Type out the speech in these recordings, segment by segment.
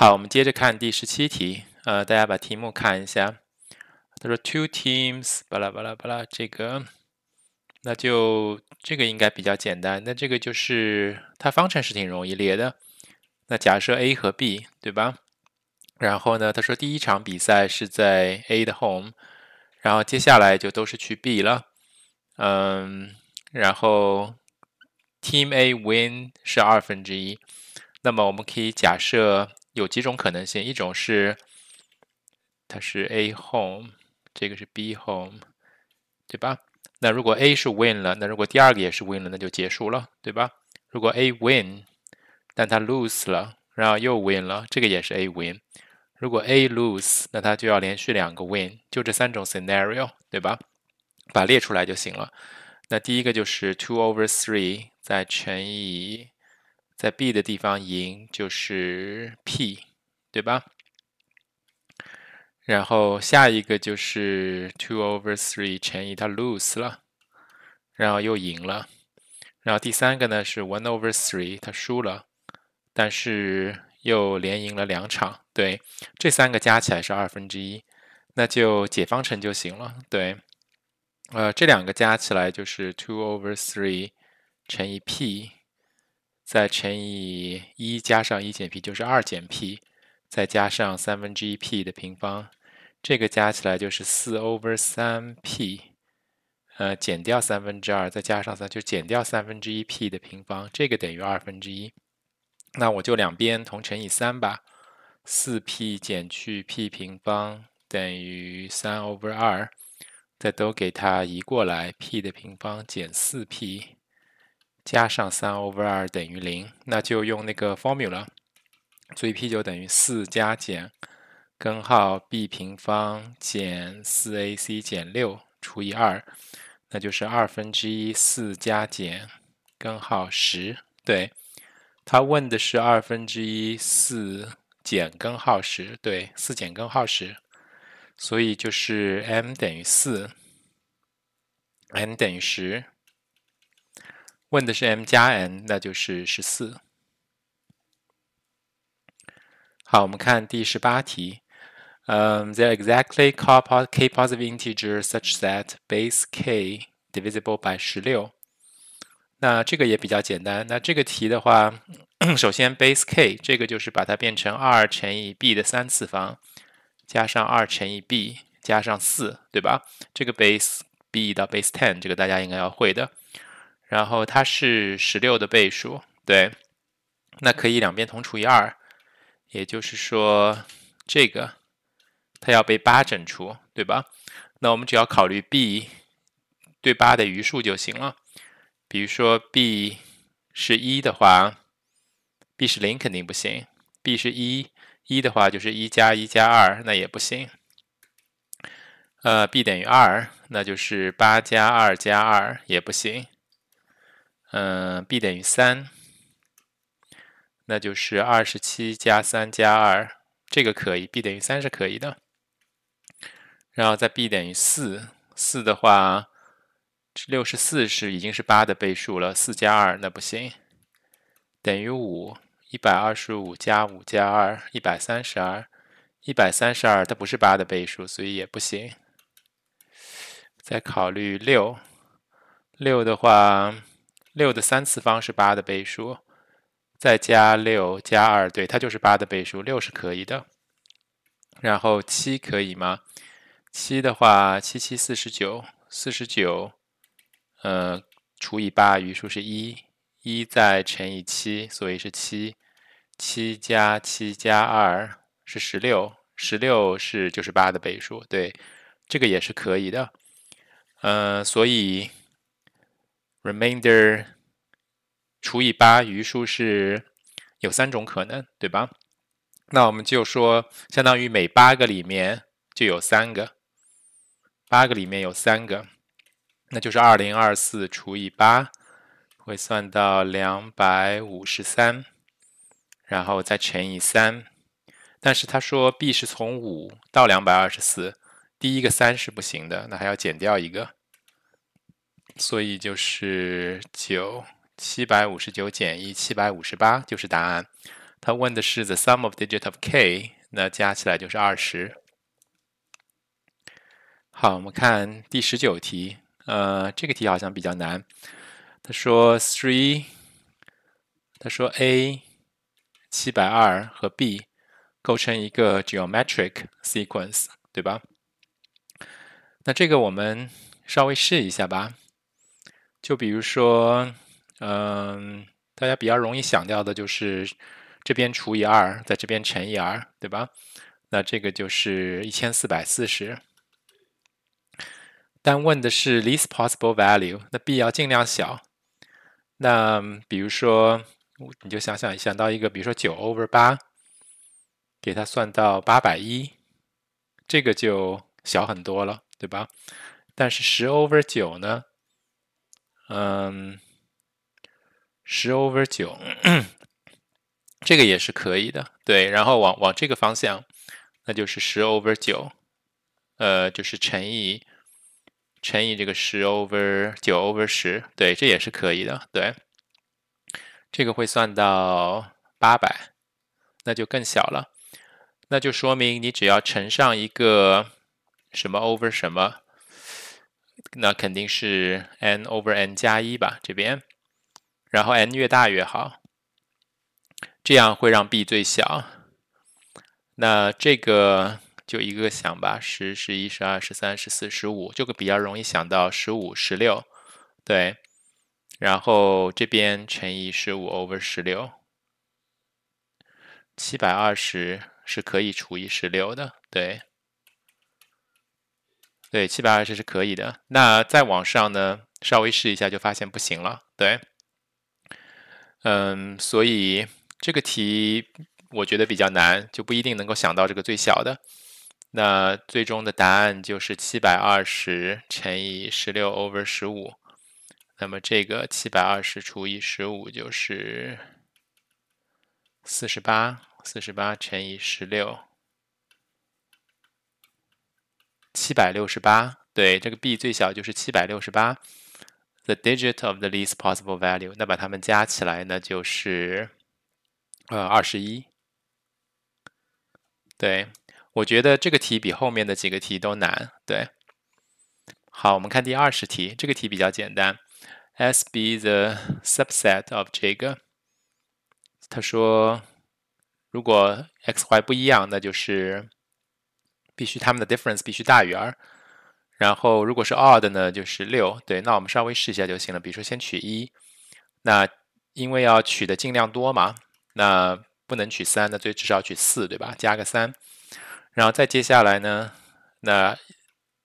好，我们接着看第十七题，呃，大家把题目看一下。他说，two teams，巴拉巴拉巴拉，这个，那就这个应该比较简单。那这个就是它方程是挺容易列的。那假设 a 和 b，对吧？然后呢，他说第一场比赛是在 a 的 home，然后接下来就都是去 b 了。嗯，然后 team a win 是二分之一，那么我们可以假设。有几种可能性，一种是它是 A home，这个是 B home，对吧？那如果 A 是 win 了，那如果第二个也是 win 了，那就结束了，对吧？如果 A win，但它 lose 了，然后又 win 了，这个也是 A win。如果 A lose，那它就要连续两个 win，就这三种 scenario，对吧？把列出来就行了。那第一个就是 two over three 再乘以。在 B 的地方赢就是 P，对吧？然后下一个就是 two over three 乘以它 lose 了，然后又赢了，然后第三个呢是 one over three 它输了，但是又连赢了两场，对，这三个加起来是二分之一，那就解方程就行了，对，呃，这两个加起来就是 two over three 乘以 P。再乘以一加上一减 p 就是二减 p，再加上三分之一 p 的平方，这个加起来就是四 over 三 p，呃，减掉三分之二，再加上三，就减掉三分之一 p 的平方，这个等于二分之一。那我就两边同乘以三吧，四 p 减去 p 平方等于三 over 二，再都给它移过来，p 的平方减四 p。加上三 over 二等于零，那就用那个 formula，所以 p 就等于四加减根号 b 平方减四 a c 减六除以二，那就是二分之一四加减根号十。对，他问的是二分之一四减根号十，对，四减根号十，所以就是 m 等于四，n 等于十。问的是 m 加 n，那就是十四。好，我们看第十八题。嗯，there a e x a c t l y k positive integers such that base k divisible by 十六。那这个也比较简单。那这个题的话，首先 base k 这个就是把它变成二乘以 b 的三次方，加上二乘以 b 加上四，对吧？这个 base b 到 base ten 这个大家应该要会的。然后它是十六的倍数，对，那可以两边同除以二，也就是说，这个它要被八整除，对吧？那我们只要考虑 b 对八的余数就行了。比如说 b 是一的话，b 是零肯定不行；b 是一一的话，就是一加一加二，那也不行。呃，b 等于二，那就是八加二加二也不行。嗯，b 等于三，那就是二十七加三加二，这个可以，b 等于三是可以的。然后在 b 等于四，四的话，六十四是已经是八的倍数了，四加二那不行，等于五，一百二十五加五加二，一百三十二，一百三十二它不是八的倍数，所以也不行。再考虑六，六的话。六的三次方是八的倍数，再加六加二，对，它就是八的倍数。六是可以的，然后七可以吗？七的话，七七四十九，四十九，呃，除以八余数是一，一再乘以七，所以是七，七加七加二是十六，十六是就是八的倍数。对，这个也是可以的。嗯，所以。remainder 除以八余数是有三种可能，对吧？那我们就说，相当于每八个里面就有三个，八个里面有三个，那就是二零二四除以八会算到两百五十三，然后再乘以三。但是他说 b 是从五到两百二十四，第一个三是不行的，那还要减掉一个。所以就是九七百五十九减一七百五十八，就是答案。他问的是 the sum of digit of k，那加起来就是二十。好，我们看第十九题，呃，这个题好像比较难。他说 three，他说 a 七百二和 b 构成一个 geometric sequence，对吧？那这个我们稍微试一下吧。就比如说，嗯，大家比较容易想到的就是这边除以二，在这边乘以二，对吧？那这个就是一千四百四十。但问的是 least possible value，那 b 要尽量小。那比如说，你就想想想到一个，比如说九 over 八，给它算到八百一，这个就小很多了，对吧？但是十 over 九呢？嗯，十 over 九，这个也是可以的，对。然后往往这个方向，那就是十 over 九，呃，就是乘以乘以这个十 over 九 over 十，对，这也是可以的，对。这个会算到八百，那就更小了，那就说明你只要乘上一个什么 over 什么。那肯定是 n over n 加一吧，这边，然后 n 越大越好，这样会让 b 最小。那这个就一个想吧，十十一十二十三十四十五，这个比较容易想到十五十六，对，然后这边乘以十五 over 十六，七百二十是可以除以十六的，对。对，七百二十是可以的。那再往上呢，稍微试一下就发现不行了。对，嗯，所以这个题我觉得比较难，就不一定能够想到这个最小的。那最终的答案就是七百二十乘以十六 over 十五。那么这个七百二十除以十五就是四十八，四十八乘以十六。七百六十八，对，这个 b 最小就是七百六十八。The digit of the least possible value。那把它们加起来呢，就是呃二十一。对，我觉得这个题比后面的几个题都难。对，好，我们看第二十题，这个题比较简单。S, B, the subset of 这个。他说，如果 x, y 不一样，那就是。必须它们的 difference 必须大于二，然后如果是 odd 呢，就是六。对，那我们稍微试一下就行了。比如说先取一，那因为要取的尽量多嘛，那不能取三，那最至少取四，对吧？加个三，然后再接下来呢，那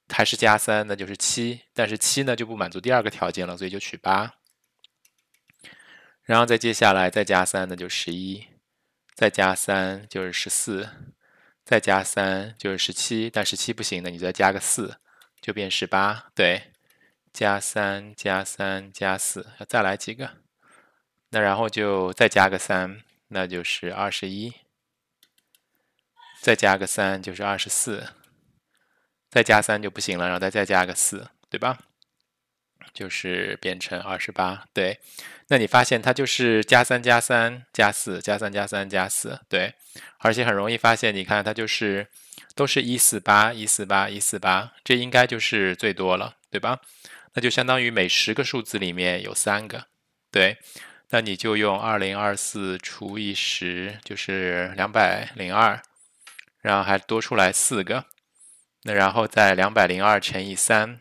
还是加三，那就是七。但是七呢就不满足第二个条件了，所以就取八。然后再接下来再加三，那就十一，再加三就是十四。再加三就是十七，但十七不行的，你再加个四就变十八。对，加三加三加四，再来几个，那然后就再加个三，那就是二十一。再加个三就是二十四，再加三就不行了，然后再再加个四，对吧？就是变成二十八，对。那你发现它就是加三加三加四加三加三加四，对。而且很容易发现，你看它就是都是一四八一四八一四八，这应该就是最多了，对吧？那就相当于每十个数字里面有三个，对。那你就用二零二四除以十，就是两百零二，然后还多出来四个。那然后再两百零二乘以三。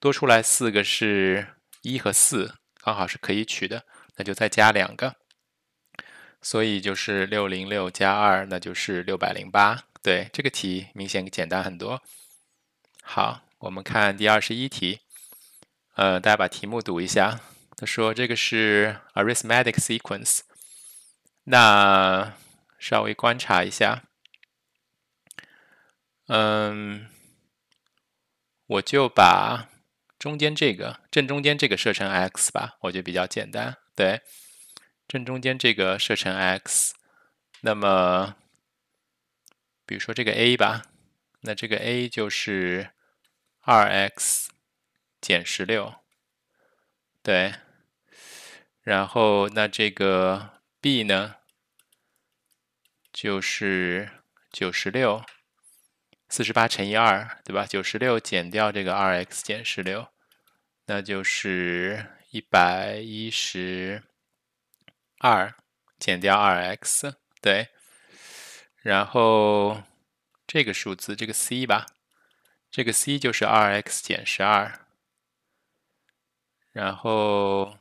多出来四个是一和四，刚好是可以取的，那就再加两个，所以就是六零六加二，那就是六百零八。对，这个题明显简单很多。好，我们看第二十一题，呃，大家把题目读一下，他说这个是 arithmetic sequence，那稍微观察一下，嗯，我就把。中间这个正中间这个设成 x 吧，我觉得比较简单。对，正中间这个设成 x，那么比如说这个 a 吧，那这个 a 就是二 x 减十六，对。然后那这个 b 呢，就是九十六，四十八乘以二，对吧？九十六减掉这个二 x 减十六。那就是一百一十二减掉二 x，对。然后这个数字，这个 c 吧，这个 c 就是二 x 减十二。然后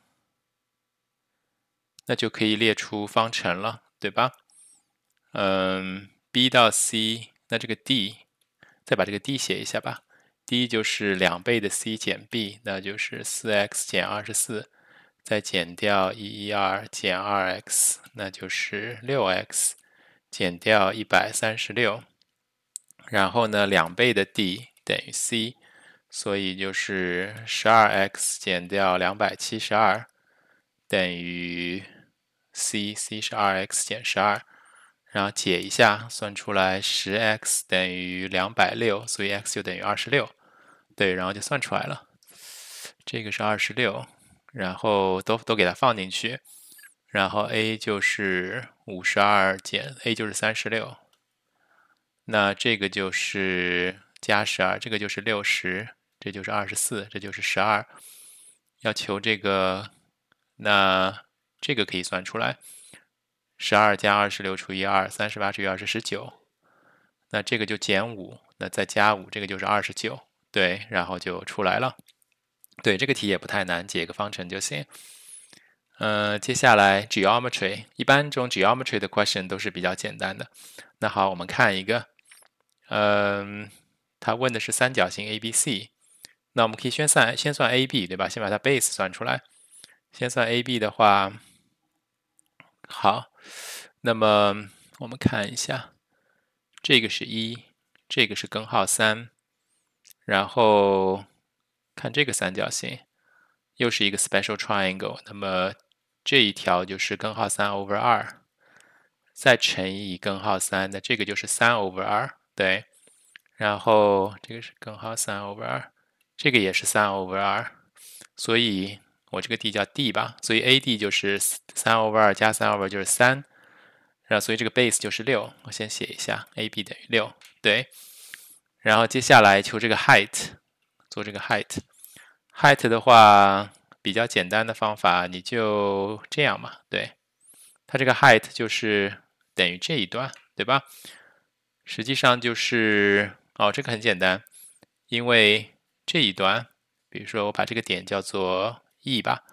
那就可以列出方程了，对吧？嗯，b 到 c，那这个 d，再把这个 d 写一下吧。d 就是两倍的 c 减 b，那就是四 x 减二十四，再减掉一一二减二 x，那就是六 x 减掉一百三十六，然后呢，两倍的 d 等于 c，所以就是十二 x 减掉两百七十二等于 c，c 是二 x 减十二。然后解一下，算出来十 x 等于两百六，所以 x 就等于二十六。对，然后就算出来了，这个是二十六，然后都都给它放进去，然后 a 就是五十二减 a 就是三十六，那这个就是加十二，这个就是六十，这就是二十四，这就是十二，要求这个，那这个可以算出来。十二加二十六除以二，三十八除以二是十九，那这个就减五，那再加五，这个就是二十九，对，然后就出来了。对，这个题也不太难，解个方程就行。呃，接下来 geometry，一般这种 geometry 的 question 都是比较简单的。那好，我们看一个，嗯，它问的是三角形 ABC，那我们可以先算，先算 AB，对吧？先把它 base 算出来。先算 AB 的话，好。那么我们看一下，这个是一，这个是根号三，然后看这个三角形，又是一个 special triangle。那么这一条就是根号三 over 二，再乘以根号三，那这个就是三 over 二，对。然后这个是根号三 over 二，这个也是三 over 二，所以我这个 D 叫 D 吧，所以 AD 就是三 over 二加三 over 就是三。所以这个 base 就是六，我先写一下，a b 等于六，对。然后接下来求这个 height，做这个 height，height 的话比较简单的方法，你就这样嘛，对。它这个 height 就是等于这一段，对吧？实际上就是，哦，这个很简单，因为这一端，比如说我把这个点叫做 E 吧，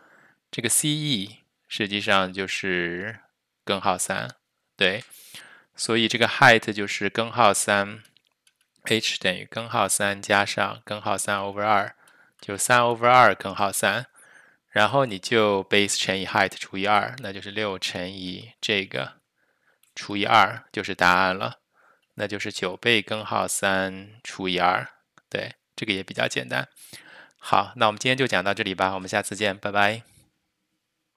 这个 C E 实际上就是根号三。对，所以这个 height 就是根号三，h 等于根号三加上根号三 over 二，就三 over 二根号三，然后你就 base 乘以 height 除以二，那就是六乘以这个除以二，就是答案了，那就是九倍根号三除以二。对，这个也比较简单。好，那我们今天就讲到这里吧，我们下次见，拜拜。